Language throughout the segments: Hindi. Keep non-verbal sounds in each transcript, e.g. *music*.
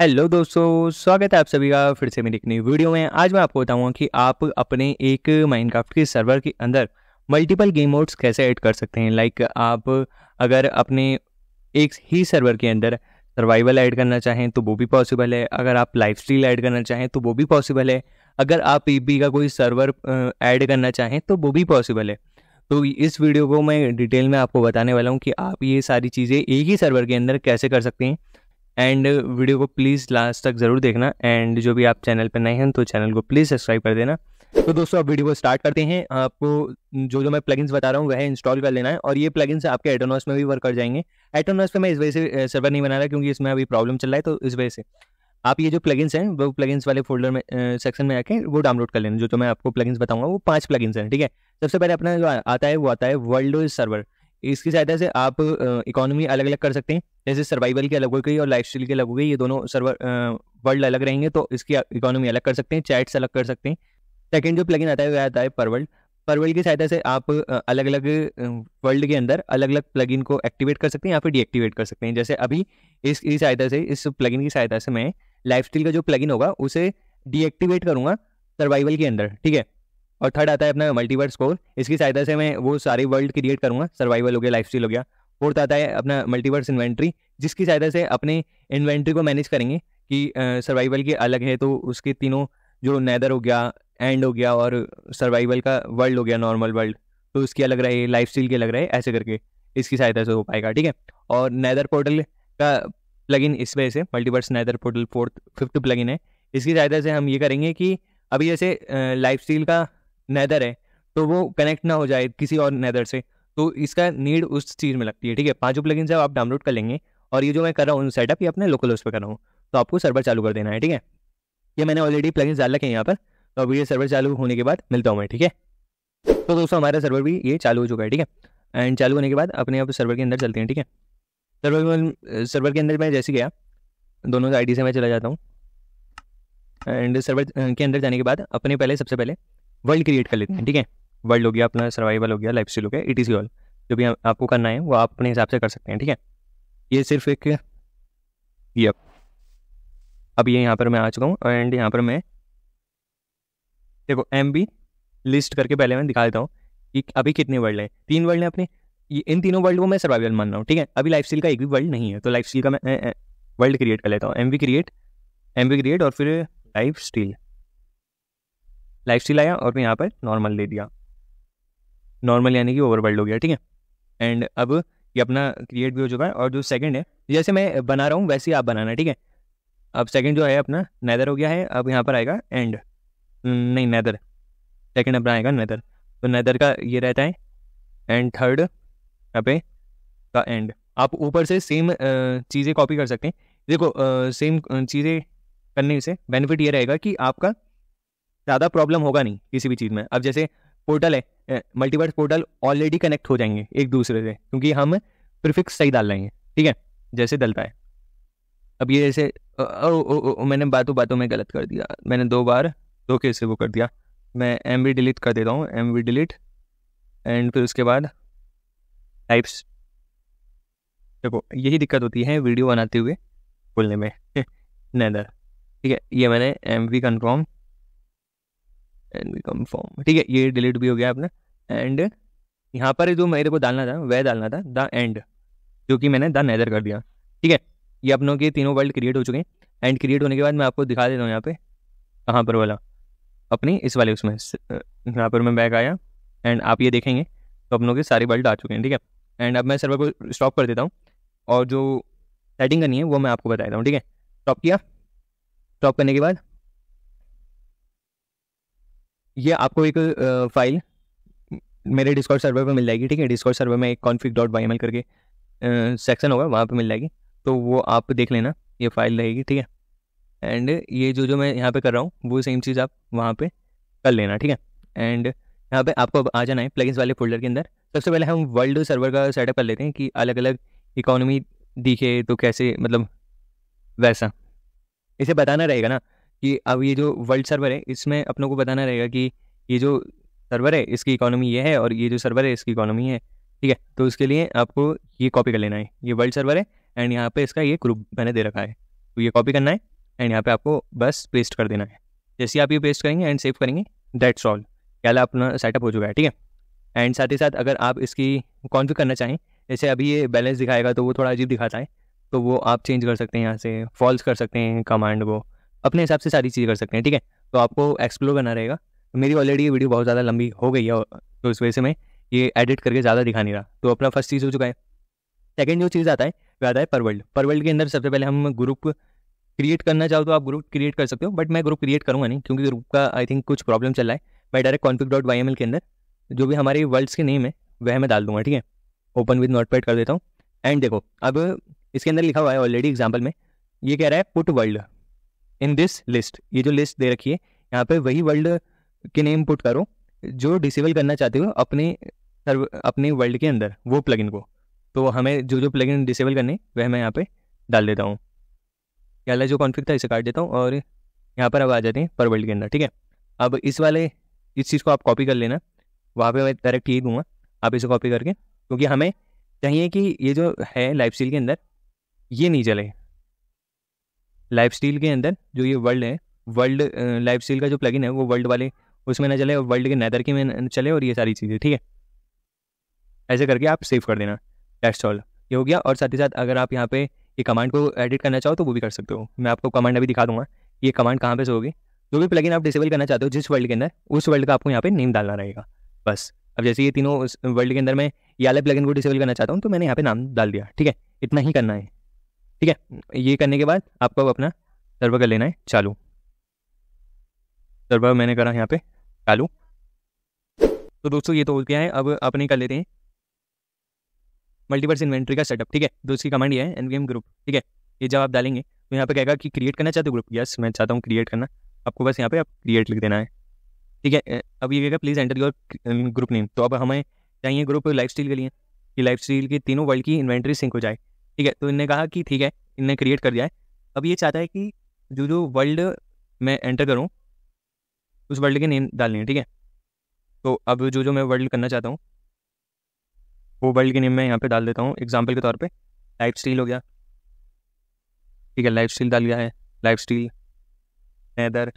हेलो दोस्तों स्वागत है आप सभी का फिर से मेरी एक नई वीडियो में आज मैं आपको बताऊंगा कि आप अपने एक माइनक्राफ्ट के सर्वर के अंदर मल्टीपल गेम मोड्स कैसे ऐड कर सकते हैं लाइक आप अगर अपने एक ही सर्वर के अंदर सर्वाइवल ऐड करना चाहें तो वो भी पॉसिबल है अगर आप लाइफ स्टील ऐड करना चाहें तो वो भी पॉसिबल है अगर आप पी का कोई सर्वर ऐड करना चाहें तो वो भी पॉसिबल है तो इस वीडियो को मैं डिटेल में आपको बताने वाला हूँ कि आप ये सारी चीज़ें एक ही सर्वर के अंदर कैसे कर सकते हैं एंड वीडियो को प्लीज़ लास्ट तक ज़रूर देखना एंड जो भी आप चैनल पर नए हैं तो चैनल को प्लीज़ सब्सक्राइब कर देना तो दोस्तों आप वीडियो को स्टार्ट करते हैं आपको जो जो मैं प्लगइन्स बता रहा हूँ वह इंस्टॉल कर लेना है और ये प्लगइन्स आपके एटोनॉस में भी वर्क कर जाएंगे एटोनॉस पे मैं इस वजह से सर्वर नहीं बना रहा क्योंकि इसमें अभी प्रॉब्लम चल रहा है तो इस वजह से आप ये जो प्लगइन्स हैं वो प्लगइन्स वाले फोल्डर में सेक्शन में आके वो डाउनलोड कर लेना जो जो तो मैं आपको प्लगइन्स बताऊंगा वो पांच प्लगइन्स हैं ठीक है सबसे पहले अपना जो आता है वो आता है वर्ल्ड सर्वर इसकी सहायता से आप इकोनॉमी अलग अलग कर सकते हैं जैसे सर्वाइवल की अलग हो गई और लाइफ स्टाइल की अलग हो गई ये दोनों सर्वर वर्ल्ड अलग रहेंगे तो इसकी इकोनॉमी अलग कर सकते हैं चैट्स अलग कर सकते हैं सेकेंड जो प्लगइन आता है वह आता है परवर्ल्ड परवर्ल्ड की सहायता से आप अलग अलग वर्ल्ड के अंदर अलग अलग प्लगइन को एक्टिवेट कर सकते हैं या फिर डीएक्टिवेट कर सकते हैं जैसे अभी इस सहायता से इस प्लगइन की सहायता से मैं लाइफ का जो प्लगइन होगा उसे डीएक्टिवेट करूँगा सर्वाइवल के अंदर ठीक है और थर्ड आता है अपना मल्टीवर्स कोर इसकी सहायता से मैं वो सारे वर्ल्ड क्रिएट करूँगा सर्वाइवल हो गया लाइफ हो गया फोर्थ आता है अपना मल्टीवर्स इन्वेंट्री जिसकी सहायता से अपने इन्वेंट्री को मैनेज करेंगे कि सर्वाइवल के अलग है तो उसके तीनों जो नैदर हो गया एंड हो गया और सर्वाइवल का वर्ल्ड हो गया नॉर्मल वर्ल्ड तो उसकी अलग रहे लाइफ स्टाइल के अलग रहे ऐसे करके इसकी सहायता से हो पाएगा ठीक है और नैदर पोर्टल का इन इस वजह से multiverse nether portal fourth fifth plug है इसकी सहायता से हम ये करेंगे कि अभी जैसे लाइफ स्टाइल का नैदर है तो वो कनेक्ट ना हो जाए किसी और नैदर से तो इसका नीड उस चीज़ में लगती है ठीक है पाँचों प्लगिन से आप डाउनलोड कर लेंगे और ये जो मैं कर रहा हूँ सेटअप ये अपने लोकल उस पर कर रहा हूँ तो आपको सर्वर चालू कर देना है ठीक है ये मैंने ऑलरेडी प्लगिन डाल रखे हैं यहाँ पर तो अभी ये सर्वर चालू होने के बाद मिलता हूँ मैं ठीक है तो दोस्तों हमारा सर्वर भी ये चालू हो चुका है ठीक है एंड चालू होने के बाद अपने आप सर्वर के अंदर चलते हैं ठीक है सर्वर सर्वर के अंदर मैं जैसे गया दोनों आईडी से मैं चला जाता हूँ एंड सर्वर के अंदर जाने के बाद अपने पहले सबसे पहले वर्ल्ड क्रिएट कर लेते हैं हम्म। ठीक है वर्ल्ड हो गया अपना सर्वाइवल हो गया लाइफ स्टाइल हो गया इट इज ऑल जो भी आपको करना है वो आप अपने हिसाब से कर सकते हैं ठीक है ये सिर्फ एक ये अब ये यहाँ पर मैं आ चुका हूँ एंड यहाँ पर मैं देखो एम बी लिस्ट करके पहले मैं दिखा देता हूँ कि अभी कितने वर्ल्ड हैं तीन वर्ल्ड हैं अपने इन तीनों वर्ल्ड को मैं सर्वाइवल मान रहा हूँ ठीक है अभी लाइफ स्टाइल का एक भी वर्ल्ड नहीं है तो लाइफ स्टाइल का मैं वर्ल्ड क्रिएट कर लेता हूँ M B create M B create और फिर लाइफ स्टाइल लाइफ स्टील आया और फिर यहाँ पर नॉर्मल ले दिया नॉर्मल यानी कि ओवरवर्ल्ड हो गया ठीक है एंड अब ये अपना क्रिएट भी हो चुका है और जो सेकंड है जैसे मैं बना रहा हूँ वैसे ही आप बनाना ठीक है अब सेकंड जो है अपना नैदर हो गया है अब यहाँ पर आएगा एंड hmm, नहीं नैदर सेकंड अपना आएगा नैदर तो नैदर का ये रहता है एंड थर्ड यहाँ पे का एंड आप ऊपर से सेम चीज़ें कॉपी कर सकते हैं देखो सेम चीज़ें करने से बेनिफिट ये रहेगा कि आपका ज़्यादा प्रॉब्लम होगा नहीं किसी भी चीज़ में अब जैसे पोर्टल है मल्टीवर्स पोर्टल ऑलरेडी कनेक्ट हो जाएंगे एक दूसरे से क्योंकि हम प्रिफिक्स सही डाल रहे हैं ठीक है जैसे डलता है अब ये जैसे मैंने बातों बातों में गलत कर दिया मैंने दो बार दो केस से वो कर दिया मैं एम वी डिलीट कर देता हूँ एम वी डिलीट एंड फिर उसके बाद टाइप्स देखो यही दिक्कत होती है वीडियो बनाते हुए बोलने में नैदर *laughs* ठीक है ये मैंने M V confirm and V form ठीक है ये डिलीट भी हो गया अपना एंड यहाँ पर जो मेरे को डालना था वह डालना था द एंड जो कि मैंने द नैदर कर दिया ठीक है ये अपनों के तीनों वर्ल्ड क्रिएट हो चुके हैं एंड क्रिएट होने के बाद मैं आपको दिखा देता हूँ यहाँ पे कहाँ पर वाला अपनी इस वाले उसमें यहाँ पर मैं बैक आया एंड आप ये देखेंगे तो अपनों के सारे वर्ल्ड आ चुके हैं ठीक है एंड अब मैं सर्वर को स्टॉप कर देता हूँ और जो सेटिंग करनी है वो मैं आपको देता हूँ ठीक है स्टॉप किया स्टॉप करने के बाद ये आपको एक फाइल मेरे डिस्कॉर्ड सर्वर पर मिल जाएगी ठीक है डिस्कॉर्ड सर्वर में एक कॉन्फिक डॉट वाई करके सेक्शन होगा वहाँ पर मिल जाएगी तो वो आप देख लेना ये फाइल रहेगी ठीक है एंड ये जो जो मैं यहाँ पे कर रहा हूँ वो सेम चीज़ आप वहाँ पे कर लेना ठीक है एंड यहाँ पे आपको अब आ जाना है प्लेगइन्स वाले फोल्डर के अंदर सबसे पहले हम वर्ल्ड सर्वर का सेटअप कर लेते हैं कि अलग अलग इकोनॉमी दिखे तो कैसे मतलब वैसा इसे बताना रहेगा ना कि अब ये जो वर्ल्ड सर्वर है इसमें अपनों को बताना रहेगा कि ये जो सर्वर है इसकी इकोनॉमी ये है और ये जो सर्वर है इसकी इकोनॉमी है ठीक है तो उसके लिए आपको ये कॉपी कर लेना है ये वर्ल्ड सर्वर है एंड यहाँ पे इसका ये ग्रुप मैंने दे रखा है तो ये कॉपी करना है एंड यहाँ पे आपको बस पेस्ट कर देना है जैसे आप ये पेस्ट करेंगे एंड सेव करेंगे डेट्स ऑल क्या अपना सेटअप हो चुका है ठीक है एंड साथ ही साथ अगर आप इसकी कॉन्फिक करना चाहें जैसे अभी ये बैलेंस दिखाएगा तो वो थोड़ा अजीब दिखाता है तो वो आप चेंज कर सकते हैं यहाँ से फॉल्स कर सकते हैं कमांड को अपने हिसाब से सारी चीज़ें कर सकते हैं ठीक है तो आपको एक्सप्लोर करना रहेगा मेरी ऑलरेडी ये वीडियो बहुत ज़्यादा लंबी हो गई है तो इस वजह से मैं ये एडिट करके ज़्यादा दिखा नहीं रहा तो अपना फर्स्ट चीज़ हो चुका है सेकेंड जो चीज़ आता है वह आता है पर वर्ल्ड पर वर्ल्ड के अंदर सबसे पहले हम ग्रुप क्रिएट करना चाहो तो आप ग्रुप क्रिएट कर सकते हो बट मैं ग्रुप क्रिएट करूँगा नहीं क्योंकि ग्रुप का आई थिंक कुछ प्रॉब्लम चल रहा है मैं direct config dot Y M L के अंदर जो भी हमारे वर्ल्ड्स के नेम है वह मैं डाल दूंगा ठीक है ओपन विद नोट पैड कर देता हूँ एंड देखो अब इसके अंदर लिखा हुआ है ऑलरेडी एग्जाम्पल में ये कह रहा है put world in this list ये जो लिस्ट दे रखी है यहाँ पे वही वर्ल्ड के नेम पुट करो जो डिसेबल करना चाहते हो अपने अपने वर्ल्ड के अंदर वो प्लगइन को तो हमें जो जो प्लगइन डिसेबल करने वह मैं यहाँ पे डाल देता हूँ ये जो कॉन्फ्लिक्ट था इसे काट देता हूँ और यहाँ पर अब आ जाते हैं पर वर्ल्ड के अंदर ठीक है अब इस वाले इस चीज़ को आप कॉपी कर लेना वहाँ पे मैं डायरेक्ट यही दूंगा आप इसे कॉपी करके क्योंकि हमें चाहिए कि ये जो है लाइफ स्टील के अंदर ये नहीं चले लाइफ स्टील के अंदर जो ये वर्ल्ड है वर्ल्ड लाइफ स्टील का जो प्लगइन है वो वर्ल्ड वाले उसमें ना चले और वर्ल्ड के नैदर के में चले और ये सारी चीज़ें ठीक है ऐसे करके आप सेव कर देना टेस्ट ऑल ये हो गया और साथ ही साथ अगर आप यहाँ पे ये कमांड को एडिट करना चाहो तो वो भी कर सकते हो मैं आपको कमांड अभी दिखा दूंगा ये कमांड कहाँ पे से होगी जो भी प्लगइन आप डिसेबल करना चाहते हो जिस वर्ल्ड के अंदर उस वर्ल्ड का आपको यहाँ पे नेम डालना रहेगा बस अब जैसे ये तीनों वर्ल्ड के अंदर मैं ये वाले प्लगइन को डिसेबल करना चाहता हूँ तो मैंने यहाँ पे नाम डाल दिया ठीक है इतना ही करना है ठीक है ये करने के बाद आपको अब अपना सर्वर कर लेना है चालू सर्वर मैंने करा यहाँ पे चालू तो दोस्तों ये तो हो गया है अब अपने कर लेते हैं मल्टीवर्स इन्वेंट्री का सेटअप ठीक है तो कमांड ये है एन गेम ग्रुप ठीक है ये जब आप डालेंगे तो यहाँ पे कहेगा कि क्रिएट करना चाहते हो ग्रुप यस मैं चाहता हूँ क्रिएट करना आपको बस यहाँ पे आप क्रिएट लिख देना है ठीक है अब ये कहेगा please enter your group name तो अब हमें चाहिए ग्रुप लाइफ स्टील के लिए कि लाइफ स्टील की तीनों वर्ल्ड की इन्वेंट्री सिंक हो जाए ठीक है तो इनने कहा कि ठीक है इनने क्रिएट कर दिया है अब ये चाहता है कि जो जो वर्ल्ड मैं एंटर करूँ उस वर्ल्ड के नेम डालने ठीक है तो अब जो जो मैं वर्ल्ड करना चाहता हूँ वो वर्ल्ड के नेम मैं यहाँ पे डाल देता हूँ एग्जाम्पल के तौर पर लाइफ स्टील हो गया ठीक है लाइफ स्टील डाल गया है life steal nether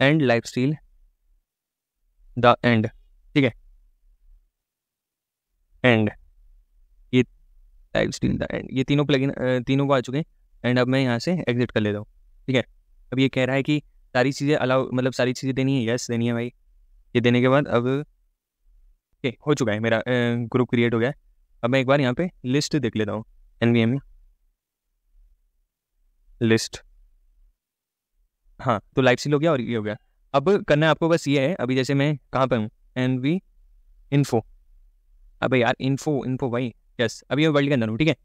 and life steal the end ठीक है एंड टैग एंड ये तीनों प्लगिन तीनों को आ चुके हैं एंड अब मैं यहाँ से एग्जिट कर लेता हूँ ठीक है अब ये कह रहा है कि सारी चीज़ें अलाउ मतलब सारी चीज़ें देनी है यस देनी है भाई ये देने के बाद अब ओके हो चुका है मेरा ग्रुप क्रिएट हो गया है अब मैं एक बार यहाँ पे लिस्ट देख लेता हूँ एन वी एम लिस्ट हाँ तो लाइव सील हो गया और ये हो गया अब करना है आपको बस ये है अभी जैसे मैं कहाँ पर हूँ एन वी इन्फो अब यार इन्फो इन्फो भाई यस अभी मैं वर्ल्ड के अंदर हूँ ठीक है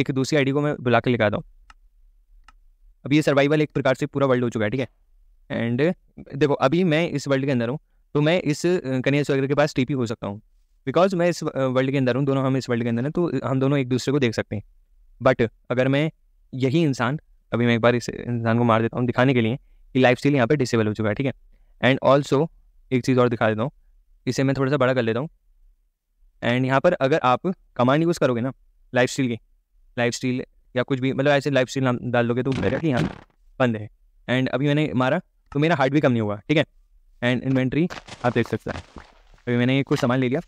एक दूसरी आईडी को मैं बुला के लिखा दूँ अभी ये सर्वाइवल एक प्रकार से पूरा वर्ल्ड हो चुका है ठीक है एंड देखो अभी मैं इस वर्ल्ड के अंदर हूँ तो मैं इस कन्या वगैरह के पास टीपी हो सकता हूँ बिकॉज मैं इस वर्ल्ड के अंदर हूँ दोनों हम इस वर्ल्ड के अंदर हैं तो हम दोनों एक दूसरे को देख सकते हैं बट अगर मैं यही इंसान अभी मैं एक बार इस इंसान को मार देता हूँ दिखाने के लिए कि लाइफ स्टाइल यहाँ पर डिसेबल हो चुका है ठीक है एंड ऑल्सो एक चीज़ और दिखा देता हूँ इसे मैं थोड़ा सा बड़ा कर लेता हूँ एंड यहाँ पर अगर आप कमांड यूज़ करोगे ना लाइफ स्टील की लाइफ स्टील या कुछ भी मतलब ऐसे लाइफ स्टील नाम डाल दोगे तो डायरेक्टली यहाँ बंद है एंड अभी मैंने मारा तो मेरा हार्ट भी कम नहीं हुआ ठीक है एंड इन्वेंट्री आप देख सकते हैं अभी मैंने कुछ सामान ले लिया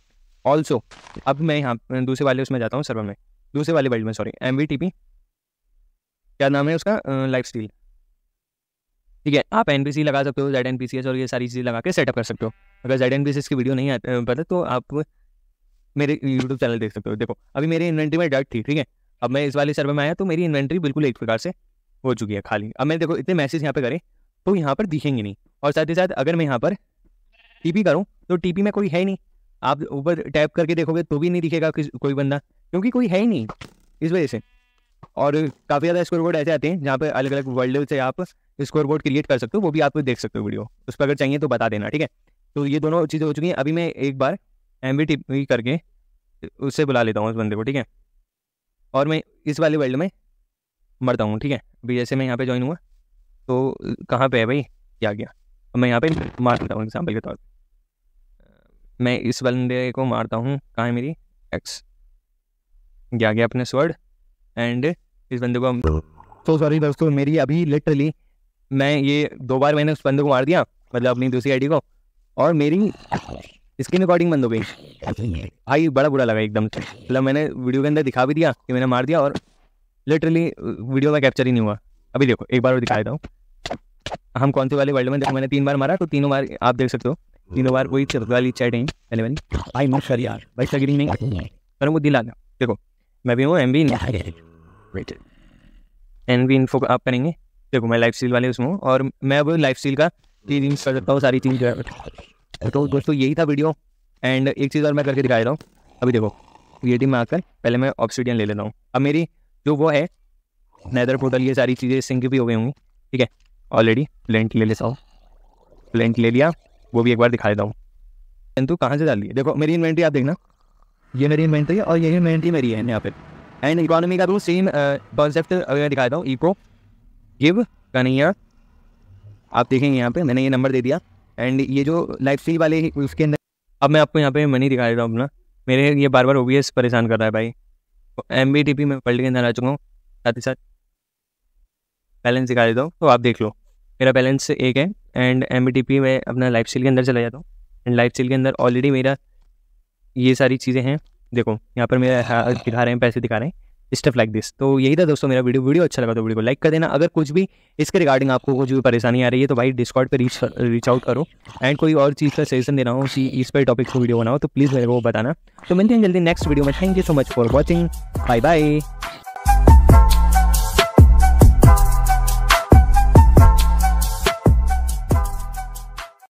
ऑल्सो अब मैं यहाँ दूसरे वाले उसमें जाता हूँ सर्वर में दूसरे वाले वर्ल्ड में sorry M V T P क्या नाम है उसका लाइफ स्टील ठीक है आप एन लगा सकते हो जेड एन और ये सारी चीज़ें लगा के सेटअप कर सकते हो अगर जेड एन की वीडियो नहीं पता तो आप मेरे यूट्यूब चैनल देख सकते हो देखो अभी मेरी इन्वेंट्री में डट थी ठीक है अब मैं इस वाले सर्वे में आया तो मेरी इन्वेंट्री बिल्कुल एक प्रकार से हो चुकी है खाली अब मैं देखो इतने मैसेज यहाँ पे करे तो यहाँ पर दिखेंगे नहीं और साथ ही साथ अगर मैं यहाँ पर टीपी करूँ तो टीपी में कोई है ही नहीं आप ऊपर टैप करके देखोगे तो भी नहीं दिखेगा कोई बंदा क्योंकि कोई है ही नहीं इस वजह से और काफ़ी ज़्यादा स्कोर बोर्ड ऐसे आते हैं जहाँ पर अलग अलग वर्ल्ड से आप स्कोर बोर्ड क्रिएट कर सकते हो वो भी आप देख सकते हो वीडियो उस पर अगर चाहिए तो बता देना ठीक है तो ये दोनों चीज़ें हो चुकी हैं अभी मैं एक बार एम बी टी करके उससे बुला लेता हूँ उस बंदे को ठीक है और मैं इस वाले वर्ल्ड में मरता हूँ ठीक है अभी जैसे मैं यहाँ पे ज्वाइन हुआ तो कहाँ पे है भाई क्या गया अब मैं यहाँ पे मार देता हूँ एग्जाम्पल के तौर पर मैं इस बंदे को मारता हूँ कहाँ है मेरी एक्स गया गया अपने स्वर्ड एंड इस बंदे को सो सॉरी दोस्तों मेरी अभी लिटरली मैं ये दो बार मैंने उस बंदे को मार दिया मतलब अपनी दूसरी आईडी को और मेरी स्क्रीन रिकॉर्डिंग बंद हो गई भाई बड़ा बुरा लगा एकदम मतलब मैंने वीडियो के अंदर दिखा भी दिया कि मैंने मार दिया और लिटरली वीडियो का कैप्चर ही नहीं हुआ अभी देखो एक बार और दिखा देता हूँ हम कौन से वाले वर्ल्ड में देखो मैंने तीन बार मारा तो तीनों बार आप देख सकते हो तीनों बार वही वाली चैट है पहले वाली आई नो सर यार भाई सगरी नहीं पर वो दिल आ गया देखो मैं भी हूँ M B N B info आप करेंगे देखो मैं लाइफ स्टील वाले उसमें हूँ और मैं अब लाइफ स्टील का तीन दिन कर सकता हूँ सारी चीज़ तो दोस्तों यही था वीडियो एंड एक चीज़ और मैं करके दिखा रहा हूँ अभी देखो ये टीम में आकर पहले मैं ऑक्सीडियन ले लेता हूँ अब मेरी जो वो है नैदर पोर्टल ये सारी चीज़ें सिंक भी हो गई होंगी ठीक है ऑलरेडी प्लेंट ले लेता हूँ प्लेंट ले लिया वो भी एक बार दिखा देता हूँ परंतु कहाँ से डाल है देखो मेरी इन्वेंट्री आप देखना ये मेरी इन्वेंट्री है और यही इन्वेंट्री मेरी है यहाँ पे एंड इकोनॉमी का तो सेम कॉन्सेप्ट uh, अगर दिखाता हूँ ईको गिव कन्हैया आप देखेंगे यहाँ पे मैंने ये नंबर दे दिया एंड ये जो लाइफ स्टील वाले उसके अंदर अब मैं आपको यहाँ पे मनी दिखा देता हूँ अपना मेरे ये बार बार ओ परेशान कर रहा है भाई एम बी टी पी मैं वर्ल्ड के अंदर आ चुका हूँ साथ ही साथ बैलेंस दिखा देता हूँ तो आप देख लो मेरा बैलेंस एक है and M B T P मैं अपना लाइफ स्टील के अंदर चला जाता हूँ एंड लाइफ स्टील के अंदर ऑलरेडी मेरा ये सारी चीज़ें हैं देखो यहाँ पर मेरा दिखा रहे हैं पैसे दिखा रहे हैं स्टेप लाइक दिस तो यही था दोस्तों मेरा वीडियो वीडियो अच्छा लगा तो वीडियो को लाइक कर देना अगर कुछ भी इसके रिगार्डिंग आपको कुछ भी परेशानी आ रही है तो भाई डिस्कॉर्ड पर रीच रीच आउट करो एंड कोई और चीज़ का सजेशन देना हो उसी इस पर टॉपिक को वीडियो बनाओ तो प्लीज़ मेरे को बताना तो मिलते हैं जल्दी नेक्स्ट वीडियो में thank you so much for watching bye bye